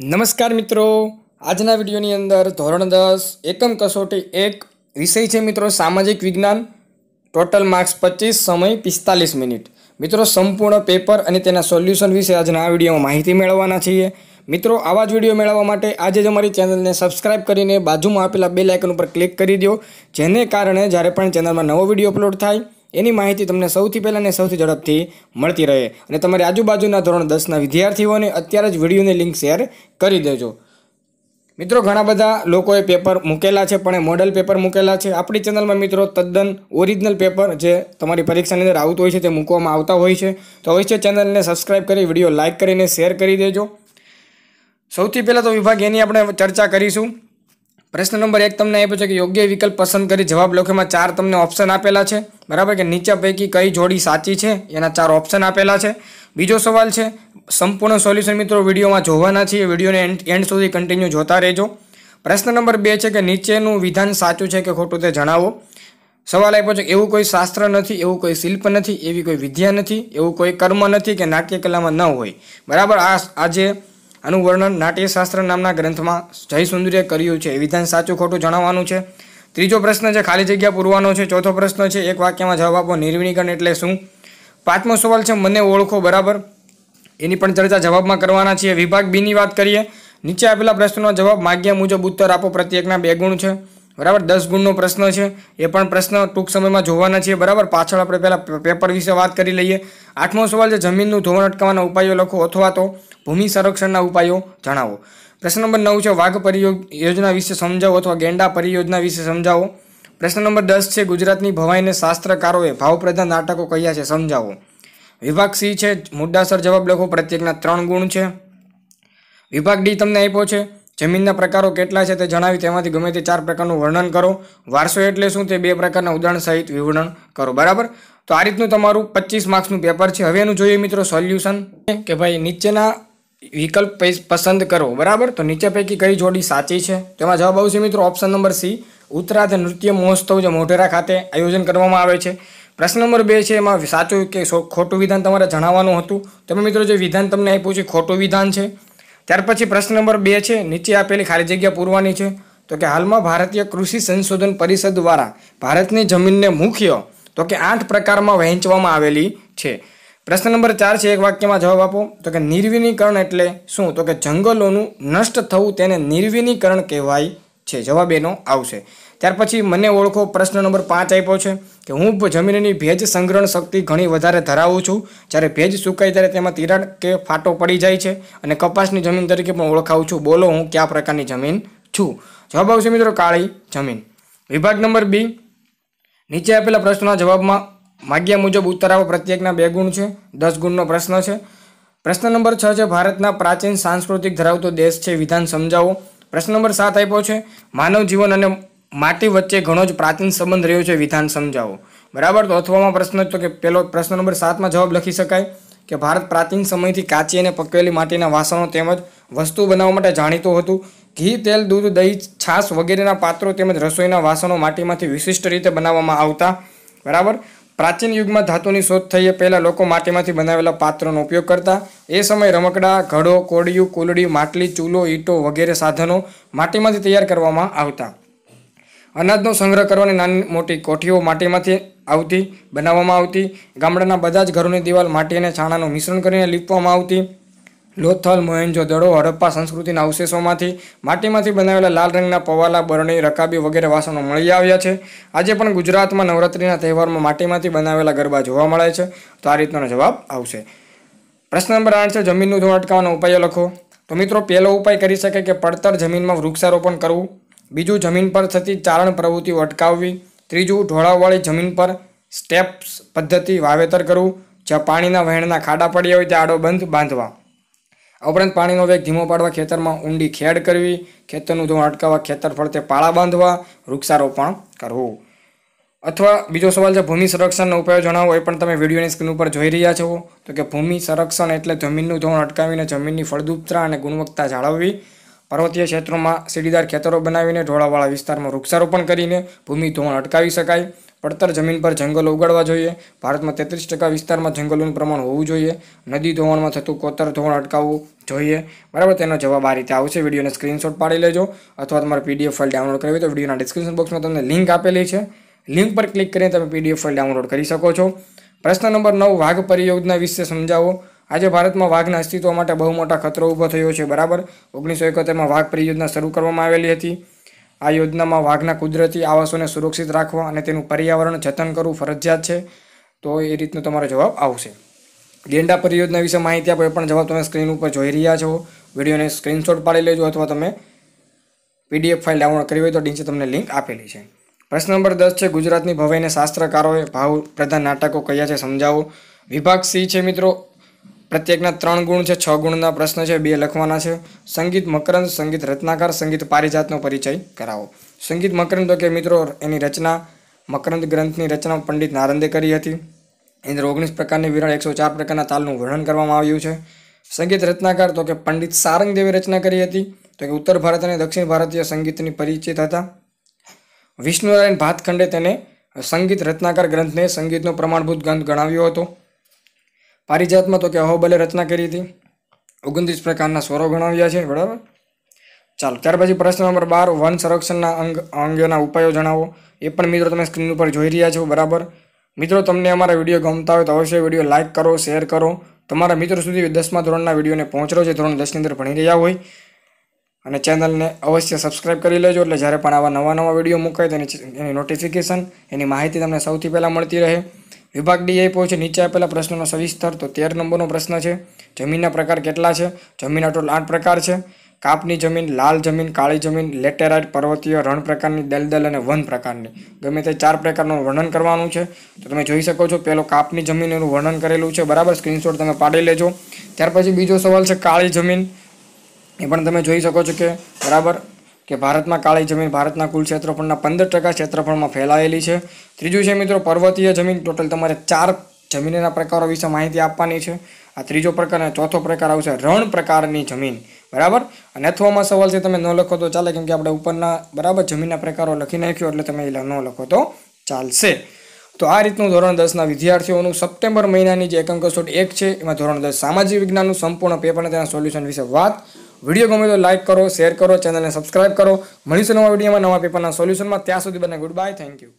નમસ્કાર મિત્રો આજના વિડીયોની અંદર ધોરણ દસ એકમ કસોટી એક વિષય છે મિત્રો સામાજિક વિજ્ઞાન ટોટલ માર્ક્સ પચીસ સમય પિસ્તાલીસ મિનિટ મિત્રો સંપૂર્ણ પેપર અને તેના સોલ્યુશન વિશે આજના આ વિડીયોમાં માહિતી મેળવવાના છીએ મિત્રો આવા જ વિડીયો મેળવવા માટે આજે જ અમારી ચેનલને સબસ્ક્રાઇબ કરીને બાજુમાં આપેલા બે લાઇકન ઉપર ક્લિક કરી દો જેને કારણે જ્યારે પણ ચેનલમાં નવો વિડીયો અપલોડ થાય એની માહિતી તમને સૌથી પહેલાં અને સૌથી ઝડપથી મળતી રહે અને તમારી આજુબાજુના ધોરણ દસના વિદ્યાર્થીઓને અત્યારે જ વિડીયોની લિંક શેર કરી દેજો મિત્રો ઘણા બધા લોકોએ પેપર મૂકેલા છે પણ એ મોડલ પેપર મૂકેલા છે આપણી ચેનલમાં મિત્રો તદ્દન ઓરિજિનલ પેપર જે તમારી પરીક્ષાની અંદર આવતું હોય છે તે મૂકવામાં આવતા હોય છે તો અવશ્ય ચેનલને સબસ્ક્રાઈબ કરી વિડીયો લાઇક કરીને શેર કરી દેજો સૌથી પહેલાં તો વિભાગ એની આપણે ચર્ચા કરીશું પ્રશ્ન નંબર એક તમને આપ્યો છે કે યોગ્ય વિકલ્પ પસંદ કરી જવાબ લખોમાં ચાર તમને ઓપ્શન આપેલા છે બરાબર કે નીચે પૈકી કઈ જોડી સાચી છે એના ચાર ઓપ્શન આપેલા છે બીજો સવાલ છે સંપૂર્ણ સોલ્યુશન મિત્રો વિડીયોમાં જોવાના છીએ વિડીયોને એન્ડ સુધી કન્ટિન્યુ જોતા રહેજો પ્રશ્ન નંબર બે છે કે નીચેનું વિધાન સાચું છે કે ખોટું તે જણાવો સવાલ આપ્યો છે એવું કોઈ શાસ્ત્ર નથી એવું કોઈ શિલ્પ નથી એવી કોઈ વિદ્યા નથી એવું કોઈ કર્મ નથી કે નાટ્ય કલામાં ન હોય બરાબર આ આજે આનું વર્ણન નાટ્યશાસ્ત્ર નામના ગ્રંથમાં જયસુંદરીએ કર્યું છે વિધાન સાચું ખોટું જણાવવાનું છે ત્રીજો પ્રશ્ન છે ખાલી જગ્યા પૂરવાનો છે ચોથો પ્રશ્ન છે એક વાક્યમાં જવાબ આપો નિર્વિણીકરણ એટલે શું પાંચમો સવાલ છે મને ઓળખો બરાબર એની પણ ચર્ચા જવાબમાં કરવાના છીએ વિભાગ બીની વાત કરીએ નીચે આપેલા પ્રશ્નનો જવાબ માગ્યા મુજબ ઉત્તર આપો પ્રત્યેકના બે ગુણ છે બરાબર દસ ગુણનો પ્રશ્ન છે એ પણ પ્રશ્ન ટૂંક સમયમાં જોવાના છીએ બરાબર પાછળ આપણે પહેલાં પેપર વિશે વાત કરી લઈએ આઠમો સવાલ છે જમીનનું ધોવાણ અટકાવવાના ઉપાયો લખો અથવા તો ભૂમિ સંરક્ષણના ઉપાયો જણાવો પ્રશ્ન નંબર નવ છે વાઘ પરિયોજના વિશે સમજાવો અથવા ગેંડા પરિયોજના વિશે સમજાવો પ્રશ્ન નંબર દસ છે ગુજરાતની ભવાઈને શાસ્ત્રકારોએ ભાવપ્રધાન નાટકો કયા છે સમજાવો વિભાગ સી છે મુદ્દાસર જવાબ લખો પ્રત્યેકના ત્રણ ગુણ છે વિભાગ ડી તમને આપ્યો છે જમીનના પ્રકારો કેટલા છે તે જણાવી તેમાંથી ગમે તે ચાર પ્રકારનું વર્ણન કરો વારસો એટલે શું તે બે પ્રકારના ઉદાહરણ સહિત વિવરણ કરો બરાબર તો આ રીતનું તમારું પચીસ માર્ક્સનું પેપર છે હવે એનું જોઈએ મિત્રો સોલ્યુશન કે ભાઈ નીચેના વિકલ્પ પસંદ કરો બરાબર તો નીચે પૈકી કઈ જોડી સાચી છે તેમાં જવાબ આવશે મિત્રો ઓપ્શન નંબર સી ઉત્તરાધ નૃત્ય મહોત્સવ જે મોઢેરા ખાતે આયોજન કરવામાં આવે છે પ્રશ્ન નંબર બે છે એમાં સાચું કે ખોટું વિધાન તમારે જણાવવાનું હતું તમે મિત્રો જે વિધાન તમને આપ્યું છે ખોટું વિધાન છે ત્યાર પછી પ્રશ્ન નંબર બે છે નીચે આપેલી ખાલી જગ્યા પૂરવાની છે તો કે હાલમાં ભારતીય કૃષિ સંશોધન પરિષદ દ્વારા ભારતની જમીનને મુખ્ય તો કે આઠ પ્રકારમાં વહેંચવામાં આવેલી છે પ્રશ્ન નંબર ચાર છે એક વાક્યમાં જવાબ આપો તો કે નિર્વિનીકરણ એટલે શું તો કે જંગલોનું નષ્ટ થવું તેને નિર્વિનીકરણ કહેવાય છે જવાબ એનો આવશે ત્યાર પછી મને ઓળખો પ્રશ્ન નંબર પાંચ આપ્યો છે કે હું જમીનની ભેજ સંગ્રહણ શક્તિ ઘણી વધારે ધરાવું છું જ્યારે ભેજ સુકાય ત્યારે તેમાં તિરાડ કે ફાટો પડી જાય છે અને કપાસની જમીન તરીકે પણ ઓળખાવું છું બોલો હું કયા પ્રકારની જમીન છું જવાબ આવશે મિત્રો કાળી જમીન વિભાગ નંબર બી નીચે આપેલા પ્રશ્નોના જવાબમાં માગ્યા મુજબ ઉત્તર આવો પ્રત્યેકના બે ગુણ છે દસ ગુણનો પ્રશ્ન છે પ્રશ્ન નંબર છ છે ભારતના પ્રાચીન સાંસ્કૃતિક ધરાવતો દેશ છે વિધાન સમજાવો પ્રશ્ન નંબર સાત આપ્યો છે માનવ જીવન અને માટી વચ્ચે ઘણો જ પ્રાચીન સંબંધ રહ્યો છે વિધાન સમજાવો બરાબર તો અથવામાં પ્રશ્ન તો કે પેલો પ્રશ્ન નંબર સાતમાં જવાબ લખી શકાય કે ભારત પ્રાચીન સમયથી કાચી અને પકવેલી માટીના વાસણો તેમજ વસ્તુ બનાવવા માટે જાણીતું હતું ઘી તેલ દૂધ દહીં છાશ વગેરેના પાત્રો તેમજ રસોઈના વાસણો માટીમાંથી વિશિષ્ટ રીતે બનાવવામાં આવતા બરાબર પ્રાચીન યુગમાં ધાતુની શોધ થઈ એ પહેલાં લોકો માટીમાંથી બનાવેલા પાત્રોનો ઉપયોગ કરતા એ સમયે રમકડા ઘડો કોડિયું કુલડી માટલી ચૂલો ઈંટો વગેરે સાધનો માટીમાંથી તૈયાર કરવામાં આવતા અનાજનો સંગ્રહ કરવાની નાની મોટી કોઠીઓ માટીમાંથી આવતી બનાવવામાં આવતી ગામડાના બધા જ ઘરોની દિવાલ માટી અને છાણાનું મિશ્રણ કરીને લીપવામાં આવતી લોથલ મોહેન્જો દડો હડપ્પા સંસ્કૃતિના અવશેષોમાંથી માટીમાંથી બનાવેલા લાલ રંગના પવાલા બરણી રકાબી વગેરે વાસણો મળી આવ્યા છે આજે પણ ગુજરાતમાં નવરાત્રિના તહેવારમાં માટીમાંથી બનાવેલા ગરબા જોવા મળે છે તો આ રીતનો જવાબ આવશે પ્રશ્ન નંબર આઠ છે જમીનનું ધોવાણ અટકાવવાનો ઉપાયો લખો તો મિત્રો પહેલો ઉપાય કરી શકે કે પડતર જમીનમાં વૃક્ષારોપણ કરવું બીજું જમીન પર થતી ચારણ પ્રવૃત્તિઓ અટકાવવી ત્રીજું ઢોળાવવાળી જમીન પર સ્ટેપ્સ પદ્ધતિ વાવેતર કરવું જ્યાં પાણીના વહેણના ખાડા પડ્યા હોય ત્યાં આડો બંધ બાંધવા ઉપરાંત પાણીનો વેગ ધીમો પાડવા ખેતરમાં ઊંડી ખેડ કરવી ખેતરનું ધોવાણ અટકાવવા ખેતર ફરતે પાળા બાંધવા વૃક્ષારોપણ કરવું અથવા બીજો સવાલ છે ભૂમિ સંરક્ષણનો ઉપાયો જણાવો એ પણ તમે વિડીયોની સ્ક્રીન ઉપર જોઈ રહ્યા છો તો કે ભૂમિ સંરક્ષણ એટલે જમીનનું ધોવાણ અટકાવીને જમીનની ફળદ્રુપતા અને ગુણવત્તા જાળવવી પર્વતીય ક્ષેત્રોમાં સીડીદાર ખેતરો બનાવીને ઢોળાવાળા વિસ્તારમાં વૃક્ષારોપણ કરીને ભૂમિ ધોવાણ અટકાવી શકાય પડતર જમીન પર જંગલો ઉગાડવા જોઈએ ભારતમાં તેત્રીસ ટકા વિસ્તારમાં જંગલોનું પ્રમાણ હોવું જોઈએ નદી ધોવાણમાં થતું કોતર ધોવાણ અટકાવવું જોઈએ બરાબર તેનો જવાબ આ રીતે આવશે વિડીયોને સ્ક્રીનશોટ પાડી લેજો અથવા તમારે પીડીએફ ફાઇલ ડાઉનલોડ કરવી તો વિડીયોના ડિસ્ક્રિપ્શન બોક્સમાં તમને લિંક આપેલી છે લિંક પર ક્લિક કરીને તમે પીડીએફ ફાઇલ ડાઉનલોડ કરી શકો છો પ્રશ્ન નંબર નવ વાઘ પરિયોજના વિશે સમજાવો આજે ભારતમાં વાઘના અસ્તિત્વ માટે બહુ મોટા ખતરો ઊભો થયો છે બરાબર ઓગણીસો એકોતેરમાં વાઘ પરિયોજના શરૂ કરવામાં આવેલી હતી આ યોજનામાં વાઘના કુદરતી આવાસોને સુરક્ષિત રાખવા અને તેનું પર્યાવરણ જતન કરવું ફરજિયાત છે તો એ રીતનો તમારો જવાબ આવશે ગેંડા પરિયોજના વિશે માહિતી આપો એ પણ જવાબ તમે સ્ક્રીન ઉપર જોઈ રહ્યા છો વિડીયોને સ્ક્રીનશોટ પાડી લેજો અથવા તમે પીડીએફ ફાઇલ ડાઉનલોડ કરી હોય તો નીચે તમને લિંક આપેલી છે પ્રશ્ન નંબર દસ છે ગુજરાતની ભવાઈને શાસ્ત્રકારોએ ભાવ પ્રધાન નાટકો કયા છે સમજાવો વિભાગ સી છે મિત્રો પ્રત્યેકના ત્રણ ગુણ છે છ ગુણના પ્રશ્ન છે બે લખવાના છે સંગીત મકરંદ સંગીત રત્નાકાર સંગીત પારિજાતનો પરિચય કરાવો સંગીત મકરંદ તો કે મિત્રો એની રચના મકરંદ ગ્રંથની રચના પંડિત નારંદે કરી હતી એની અંદર ઓગણીસ પ્રકારની વિરળ એકસો ચાર પ્રકારના તાલનું વર્ણન કરવામાં આવ્યું છે સંગીત રત્નાકાર તો કે પંડિત સારંગદેવે રચના કરી હતી તો કે ઉત્તર ભારત અને દક્ષિણ ભારતીય સંગીતની પરિચિત હતા વિષ્ણુનારાયણ ભાતખંડે તેને સંગીત રત્નાકાર ગ્રંથને સંગીતનો પ્રમાણભૂત ગ્રંથ ગણાવ્યો હતો પારિજાતમાં તો કે અહોબલે રચના કરી હતી ઓગણત્રીસ પ્રકારના સ્વરો ગણાવ્યા છે બરાબર ચાલો ત્યાર પછી પ્રશ્ન નંબર બાર વન સંરક્ષણના અંગ અંગેના ઉપાયો જણાવો એ પણ મિત્રો તમે સ્ક્રીન ઉપર જોઈ રહ્યા છો બરાબર મિત્રો તમને અમારા વિડીયો ગમતા હોય તો અવશ્ય વિડીયો લાઇક કરો શેર કરો તમારા મિત્રો સુધી દસમા ધોરણના વિડીયોને પહોંચો છે ધોરણ દસની અંદર ભણી રહ્યા હોય અને ચેનલને અવશ્ય સબસ્ક્રાઇબ કરી લેજો એટલે જ્યારે પણ આવા નવા નવા વિડીયો મૂકાય તેની એની નોટિફિકેશન એની માહિતી તમને સૌથી પહેલાં મળતી રહે વિભાગ ડીઆઈ આપ્યો નીચે આપેલા પ્રશ્નોનો સવિસ્તર તો તેર નંબરનો પ્રશ્ન છે જમીનના પ્રકાર કેટલા છે જમીનના ટોટલ આઠ પ્રકાર છે કાપની જમીન લાલ જમીન કાળી જમીન લેટેરાઇટ પર્વતીય રણ પ્રકારની દલદલ અને વન પ્રકારની ગમે તે ચાર પ્રકારનું વર્ણન કરવાનું છે તો તમે જોઈ શકો છો પહેલો કાપની જમીન એનું વર્ણન કરેલું છે બરાબર સ્ક્રીનશોટ તમે પાડી લેજો ત્યાર પછી બીજો સવાલ છે કાળી જમીન એ પણ તમે જોઈ શકો છો કે બરાબર કે ભારતમાં કાળી જમીન ભારતના કુલ ક્ષેત્રફળના પંદર ટકા ક્ષેત્રફળમાં ફેલાયેલી છે ત્રીજું છે મિત્રો પર્વતીય જમીન ટોટલ તમારે ચાર જમીનના પ્રકારો વિશે માહિતી આપવાની છે આ ત્રીજો પ્રકાર અને ચોથો પ્રકાર આવશે રણ પ્રકારની જમીન બરાબર અને અથવામાં સવાલ છે તમે ન લખો તો ચાલે કેમકે આપણે ઉપરના બરાબર જમીનના પ્રકારો લખી નાખ્યો એટલે તમે એ ન લખો તો ચાલશે તો આ રીતનું ધોરણ દસના વિદ્યાર્થીઓનું સપ્ટેમ્બર મહિનાની જે એકમ કસોટ એક છે એમાં ધોરણ દસ સામાજિક વિજ્ઞાનનું સંપૂર્ણ પેપર અને તેના સોલ્યુશન વિશે વાત વિડીયો ગમે તો લાઇક કરો શેર કરો ચેનલને સબસ્ક્રાઇબ કરો મળીશું નવા વિડીયોમાં નવા પેપરના સોલ્યુશનમાં ત્યાં સુધી બને ગુડ બાય થેન્ક યુ